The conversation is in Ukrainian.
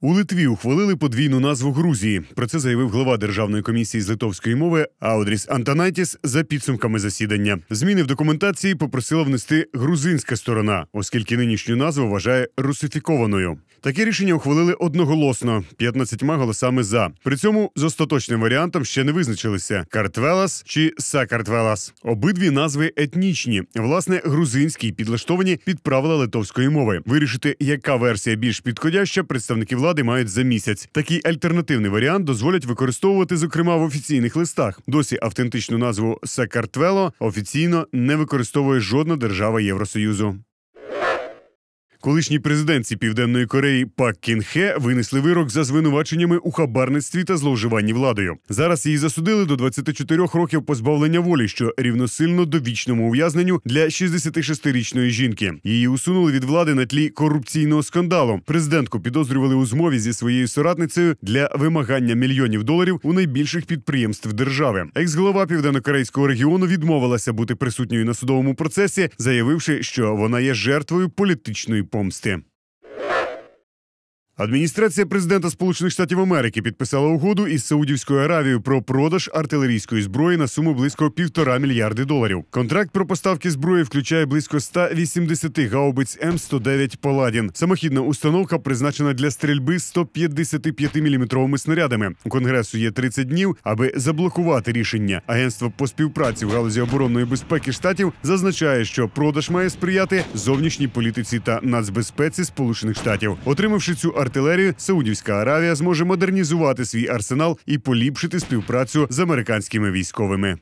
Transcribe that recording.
У Литві ухвалили подвійну назву Грузії. Про це заявив глава державної комісії з литовської мови Аудріс Антанайтіс за підсумками засідання. Зміни в документації попросила внести грузинська сторона, оскільки нинішню назву вважає русифікованою. Таке рішення ухвалили одноголосно 15 голосами за. При цьому з остаточним варіантом ще не визначилися: Картвелас чи Сакартвелас. Обидві назви етнічні, власне, грузинські підлаштовані під правила литовської мови. Вирішити, яка версія більш підходяща, представники влади мають за місяць. Такий альтернативний варіант дозволять використовувати, зокрема, в офіційних листах. Досі автентичну назву Сакартвело офіційно не використовує жодна держава Євросоюзу. Колишній президентці Південної Кореї Пак Кінхе винесли вирок за звинуваченнями у хабарництві та зловживанні владою. Зараз її засудили до 24 років позбавлення волі, що рівносильно довічному ув'язненню для 66-річної жінки. Її усунули від влади на тлі корупційного скандалу. Президентку підозрювали у змові зі своєю соратницею для вимагання мільйонів доларів у найбільших підприємств держави. Екс-голова південно-корейського регіону відмовилася бути присутньою на судовому процесі, заявивши, що вона є жертвою політичної помсте. Адміністрація президента Сполучених Штатів Америки підписала угоду із Саудівською Аравією про продаж артилерійської зброї на суму близько півтора мільярди доларів. Контракт про поставки зброї включає близько 180 гаубиць М 109 Паладін. Самохідна установка призначена для стрільби 155 міліметровими снарядами. У конгресу є 30 днів, аби заблокувати рішення. Агентство по співпраці в галузі оборонної безпеки штатів зазначає, що продаж має сприяти зовнішній політиці та нацбезпеці Сполучених Штатів, отримавши цю артилерію, Саудівська Аравія зможе модернізувати свій арсенал і поліпшити співпрацю з американськими військовими.